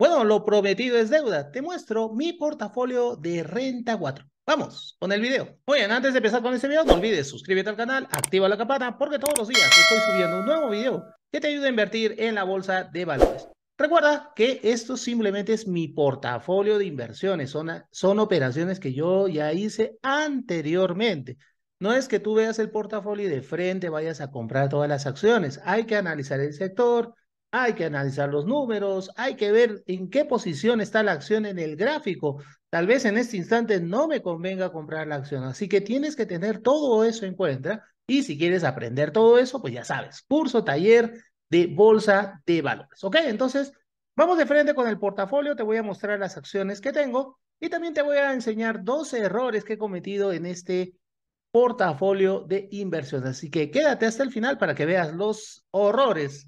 Bueno, lo prometido es deuda. Te muestro mi portafolio de renta 4. Vamos con el video. bien, antes de empezar con este video, no olvides suscribirte al canal, activa la campana, porque todos los días estoy subiendo un nuevo video que te ayuda a invertir en la bolsa de valores. Recuerda que esto simplemente es mi portafolio de inversiones, son, son operaciones que yo ya hice anteriormente. No es que tú veas el portafolio y de frente vayas a comprar todas las acciones, hay que analizar el sector, hay que analizar los números, hay que ver en qué posición está la acción en el gráfico. Tal vez en este instante no me convenga comprar la acción, así que tienes que tener todo eso en cuenta y si quieres aprender todo eso, pues ya sabes, curso, taller de bolsa de valores. ¿Ok? Entonces, vamos de frente con el portafolio, te voy a mostrar las acciones que tengo y también te voy a enseñar dos errores que he cometido en este portafolio de inversiones. Así que quédate hasta el final para que veas los horrores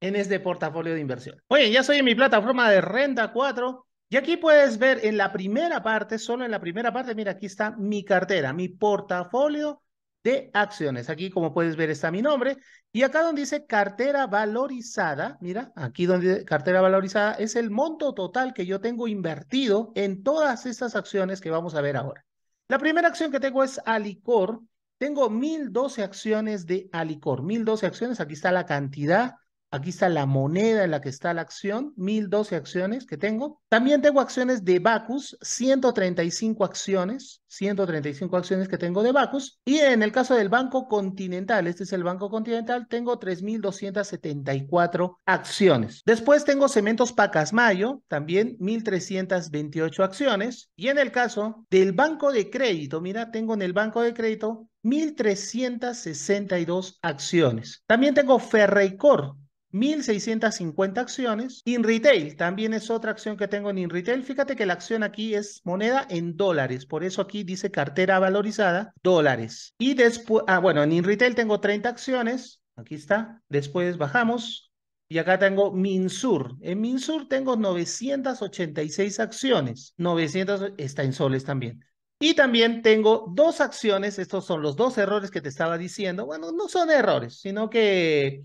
en este portafolio de inversión. Oye, ya soy en mi plataforma de Renta 4 y aquí puedes ver en la primera parte, solo en la primera parte, mira, aquí está mi cartera, mi portafolio de acciones. Aquí, como puedes ver, está mi nombre. Y acá donde dice cartera valorizada, mira, aquí donde cartera valorizada es el monto total que yo tengo invertido en todas estas acciones que vamos a ver ahora. La primera acción que tengo es Alicor. Tengo 1012 acciones de Alicor, 1012 acciones. Aquí está la cantidad Aquí está la moneda en la que está la acción, 1012 acciones que tengo. También tengo acciones de Bacus, 135 acciones, 135 acciones que tengo de Bacus. Y en el caso del Banco Continental, este es el Banco Continental, tengo 3274 acciones. Después tengo Cementos Pacasmayo, también 1328 acciones. Y en el caso del Banco de Crédito, mira, tengo en el Banco de Crédito 1.362 acciones. También tengo Ferrecor, 1.650 acciones. In retail, también es otra acción que tengo en in retail. Fíjate que la acción aquí es moneda en dólares, por eso aquí dice cartera valorizada, dólares. Y después, ah, bueno, en in retail tengo 30 acciones, aquí está. Después bajamos y acá tengo Minsur. En Minsur tengo 986 acciones, 900 está en soles también. Y también tengo dos acciones, estos son los dos errores que te estaba diciendo. Bueno, no son errores, sino que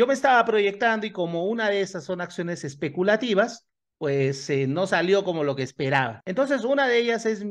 yo me estaba proyectando y como una de esas son acciones especulativas, pues eh, no salió como lo que esperaba. Entonces, una de ellas es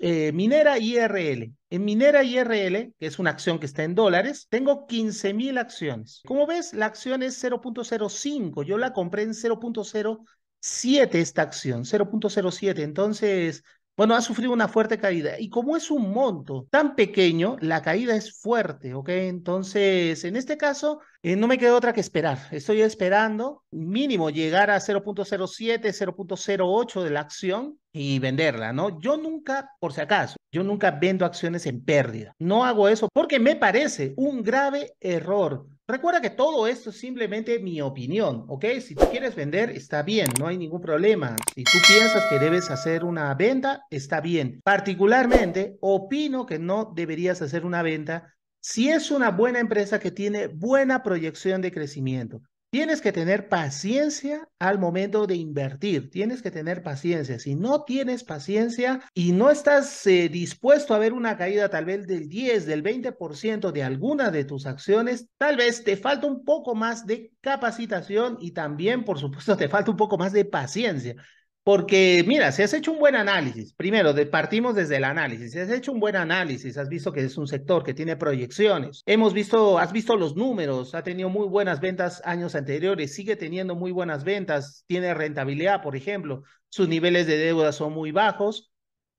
eh, Minera IRL. En Minera IRL, que es una acción que está en dólares, tengo 15 mil acciones. Como ves, la acción es 0.05. Yo la compré en 0.07 esta acción, 0.07. Entonces, bueno, ha sufrido una fuerte caída. Y como es un monto tan pequeño, la caída es fuerte, ¿ok? Entonces, en este caso, eh, no me queda otra que esperar. Estoy esperando mínimo llegar a 0.07, 0.08 de la acción y venderla, ¿no? Yo nunca, por si acaso, yo nunca vendo acciones en pérdida. No hago eso porque me parece un grave error. Recuerda que todo esto es simplemente mi opinión, ¿ok? Si tú quieres vender, está bien, no hay ningún problema. Si tú piensas que debes hacer una venta, está bien. Particularmente, opino que no deberías hacer una venta si es una buena empresa que tiene buena proyección de crecimiento, tienes que tener paciencia al momento de invertir, tienes que tener paciencia. Si no tienes paciencia y no estás eh, dispuesto a ver una caída tal vez del 10, del 20% de alguna de tus acciones, tal vez te falta un poco más de capacitación y también, por supuesto, te falta un poco más de paciencia. Porque mira, si has hecho un buen análisis, primero partimos desde el análisis, si has hecho un buen análisis, has visto que es un sector que tiene proyecciones, hemos visto, has visto los números, ha tenido muy buenas ventas años anteriores, sigue teniendo muy buenas ventas, tiene rentabilidad, por ejemplo, sus niveles de deuda son muy bajos,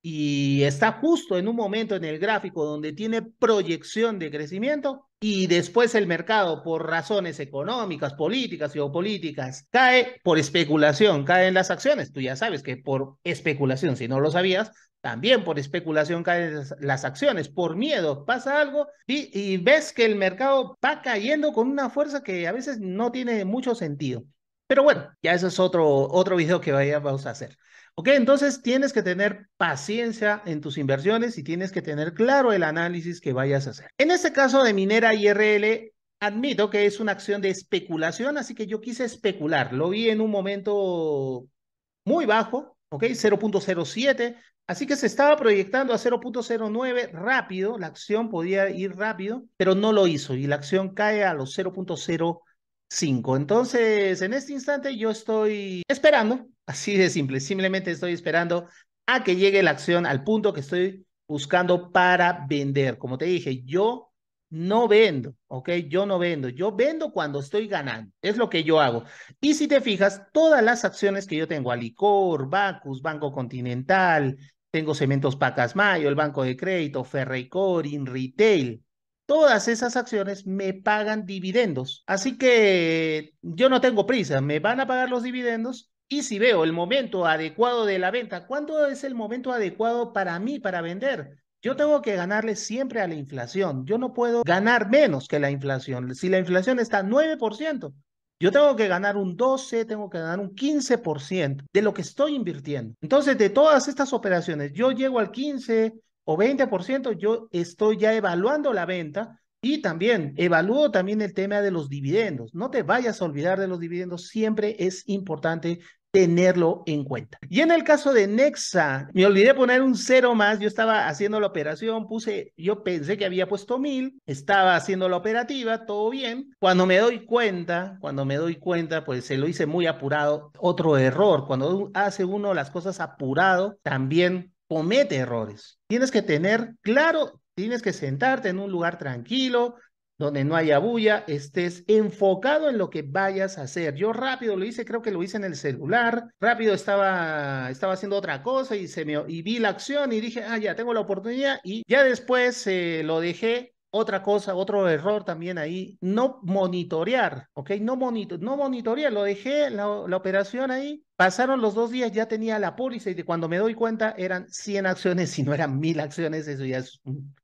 y está justo en un momento en el gráfico donde tiene proyección de crecimiento y después el mercado por razones económicas, políticas, geopolíticas, cae por especulación, caen las acciones. Tú ya sabes que por especulación, si no lo sabías, también por especulación caen las acciones, por miedo, pasa algo y, y ves que el mercado va cayendo con una fuerza que a veces no tiene mucho sentido. Pero bueno, ya ese es otro, otro video que vamos a hacer. Ok, entonces tienes que tener paciencia en tus inversiones y tienes que tener claro el análisis que vayas a hacer. En este caso de minera IRL, admito que es una acción de especulación, así que yo quise especular. Lo vi en un momento muy bajo, ok, 0.07, Así que se estaba proyectando a 0.09 rápido, la acción podía ir rápido, pero no lo hizo y la acción cae a los 0.0 cinco. Entonces, en este instante yo estoy esperando, así de simple, simplemente estoy esperando a que llegue la acción al punto que estoy buscando para vender. Como te dije, yo no vendo, ¿ok? Yo no vendo, yo vendo cuando estoy ganando, es lo que yo hago. Y si te fijas, todas las acciones que yo tengo, Alicor, Bacus, Banco Continental, tengo Cementos Pacasmayo, el Banco de Crédito, Ferrecor, InRetail, todas esas acciones me pagan dividendos. Así que yo no tengo prisa, me van a pagar los dividendos y si veo el momento adecuado de la venta, ¿cuándo es el momento adecuado para mí para vender? Yo tengo que ganarle siempre a la inflación. Yo no puedo ganar menos que la inflación. Si la inflación está 9%, yo tengo que ganar un 12, tengo que ganar un 15% de lo que estoy invirtiendo. Entonces, de todas estas operaciones, yo llego al 15, o 20%, yo estoy ya evaluando la venta y también evalúo también el tema de los dividendos. No te vayas a olvidar de los dividendos, siempre es importante tenerlo en cuenta. Y en el caso de Nexa, me olvidé poner un cero más, yo estaba haciendo la operación, puse, yo pensé que había puesto mil, estaba haciendo la operativa, todo bien. Cuando me doy cuenta, cuando me doy cuenta, pues se lo hice muy apurado. Otro error, cuando hace uno las cosas apurado, también comete errores. Tienes que tener claro, tienes que sentarte en un lugar tranquilo, donde no haya bulla, estés enfocado en lo que vayas a hacer. Yo rápido lo hice, creo que lo hice en el celular, rápido estaba, estaba haciendo otra cosa y, se me, y vi la acción y dije, ah, ya tengo la oportunidad y ya después eh, lo dejé otra cosa, otro error también ahí, no monitorear, ¿ok? No, no monitorear, lo dejé la, operación ahí, pasaron los dos días, ya tenía la póliza y de cuando me doy cuenta eran 100 acciones y no eran 1000 acciones, eso ya es un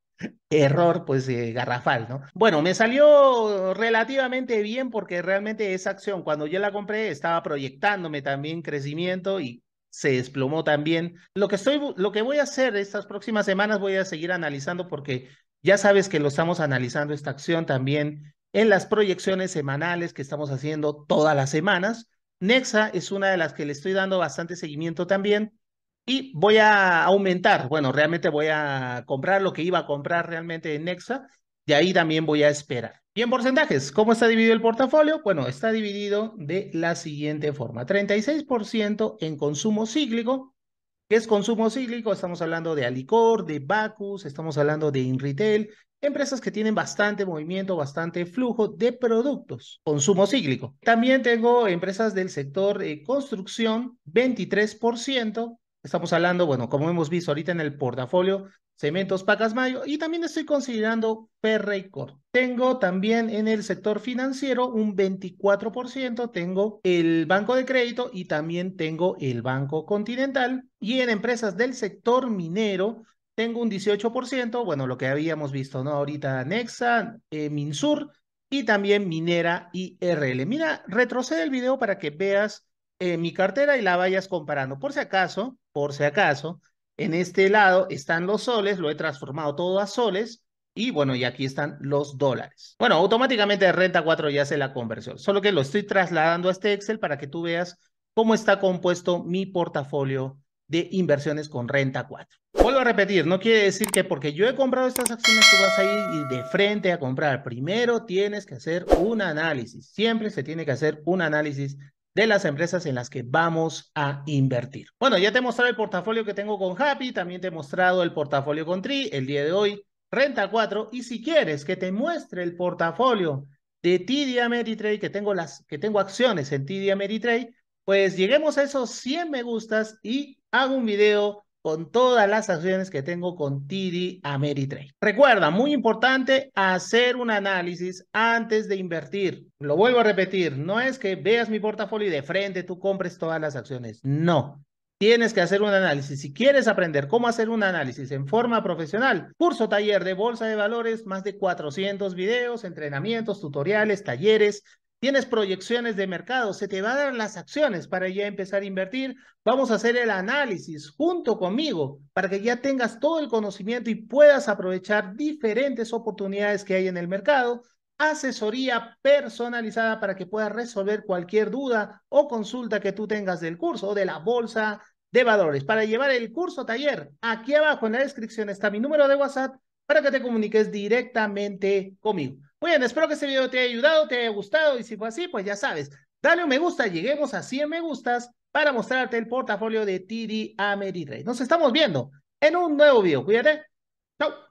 error pues eh, garrafal, ¿no? Bueno, me salió relativamente bien porque realmente esa acción cuando yo la compré estaba proyectándome también crecimiento y se desplomó también. Lo que, estoy, lo que voy a hacer estas próximas semanas voy a seguir analizando porque ya sabes que lo estamos analizando esta acción también en las proyecciones semanales que estamos haciendo todas las semanas. Nexa es una de las que le estoy dando bastante seguimiento también y voy a aumentar, bueno, realmente voy a comprar lo que iba a comprar realmente en Nexa, de ahí también voy a esperar. Y en porcentajes, ¿cómo está dividido el portafolio? Bueno, está dividido de la siguiente forma, 36% en consumo cíclico, es consumo cíclico, estamos hablando de Alicor, de Bacus, estamos hablando de retail, empresas que tienen bastante movimiento, bastante flujo de productos, consumo cíclico. También tengo empresas del sector de eh, construcción, 23%. Estamos hablando, bueno, como hemos visto ahorita en el portafolio, Cementos Pacasmayo y también estoy considerando per Tengo también en el sector financiero un 24%, tengo el Banco de Crédito y también tengo el Banco Continental y en empresas del sector minero tengo un 18%, bueno, lo que habíamos visto, ¿no? Ahorita Nexa, eh, Minsur y también Minera IRL. Mira, retrocede el video para que veas eh, mi cartera y la vayas comparando. Por si acaso, por si acaso, en este lado están los soles, lo he transformado todo a soles. Y bueno, y aquí están los dólares. Bueno, automáticamente renta 4 ya hace la conversión. Solo que lo estoy trasladando a este Excel para que tú veas cómo está compuesto mi portafolio de inversiones con renta 4. Vuelvo a repetir, no quiere decir que porque yo he comprado estas acciones tú vas a ir de frente a comprar. Primero tienes que hacer un análisis. Siempre se tiene que hacer un análisis de las empresas en las que vamos a invertir. Bueno, ya te he mostrado el portafolio que tengo con Happy, también te he mostrado el portafolio con Tri el día de hoy, Renta 4, y si quieres que te muestre el portafolio de TD Ameritrade, que tengo, las, que tengo acciones en TD Ameritrade, pues lleguemos a esos 100 me gustas y hago un video con todas las acciones que tengo con TD Ameritrade. Recuerda, muy importante hacer un análisis antes de invertir. Lo vuelvo a repetir, no es que veas mi portafolio y de frente tú compres todas las acciones. No. Tienes que hacer un análisis. Si quieres aprender cómo hacer un análisis en forma profesional, curso taller de bolsa de valores, más de 400 videos, entrenamientos, tutoriales, talleres, tienes proyecciones de mercado, se te va a dar las acciones para ya empezar a invertir. Vamos a hacer el análisis junto conmigo para que ya tengas todo el conocimiento y puedas aprovechar diferentes oportunidades que hay en el mercado. Asesoría personalizada para que puedas resolver cualquier duda o consulta que tú tengas del curso o de la bolsa de valores. Para llevar el curso taller, aquí abajo en la descripción está mi número de WhatsApp para que te comuniques directamente conmigo. Muy bien, espero que este video te haya ayudado, te haya gustado y si fue así, pues ya sabes, dale un me gusta, lleguemos a 100 me gustas para mostrarte el portafolio de TD Ameritrade. Nos estamos viendo en un nuevo video. Cuídate. Chao.